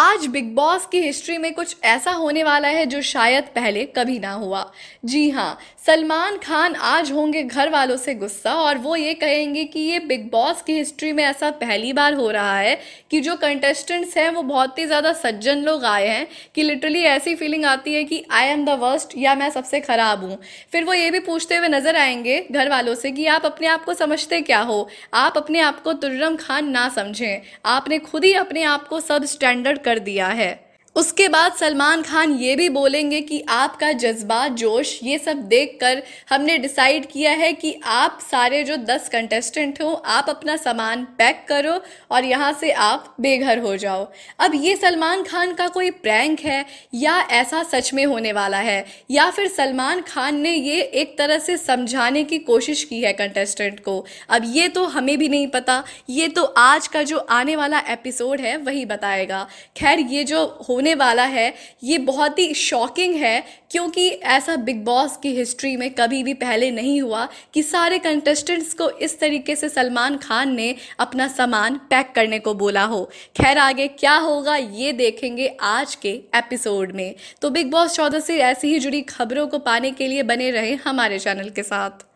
आज big boss की history में कुछ ऐसा होने वाला है जो शायद पहले कभी ना हुआ जी हाँ सलमान खान आज होंगे घर वालों से गुस्सा और वो ये कहेंगे कि ये बिग बॉस की हिस्ट्री में ऐसा पहली बार हो रहा है कि जो कंटेस्टेंट्स हैं वो बहुत ही ज़्यादा सज्जन लोग आए हैं कि लिटरली ऐसी फीलिंग आती है कि आई एम द वर्स्ट या मैं सबसे ख़राब हूँ फिर वो ये भी पूछते हुए नज़र आएंगे घर वालों से कि आप अपने आप को समझते क्या हो आप अपने आप को तुर्रम खान ना समझें आपने खुद ही अपने आप को सब स्टैंडर्ड कर दिया है उसके बाद सलमान खान ये भी बोलेंगे कि आपका जज्बा जोश ये सब देखकर हमने डिसाइड किया है कि आप सारे जो दस कंटेस्टेंट हो आप अपना सामान पैक करो और यहाँ से आप बेघर हो जाओ अब ये सलमान खान का कोई प्रैंक है या ऐसा सच में होने वाला है या फिर सलमान खान ने ये एक तरह से समझाने की कोशिश की है कंटेस्टेंट को अब ये तो हमें भी नहीं पता ये तो आज का जो आने वाला एपिसोड है वही बताएगा खैर ये जो होने होने वाला है ये बहुत ही शॉकिंग है क्योंकि ऐसा बिग बॉस की हिस्ट्री में कभी भी पहले नहीं हुआ कि सारे कंटेस्टेंट्स को इस तरीके से सलमान खान ने अपना सामान पैक करने को बोला हो खैर आगे क्या होगा ये देखेंगे आज के एपिसोड में तो बिग बॉस चौदह से ऐसी ही जुड़ी खबरों को पाने के लिए बने रहे हमारे चैनल के साथ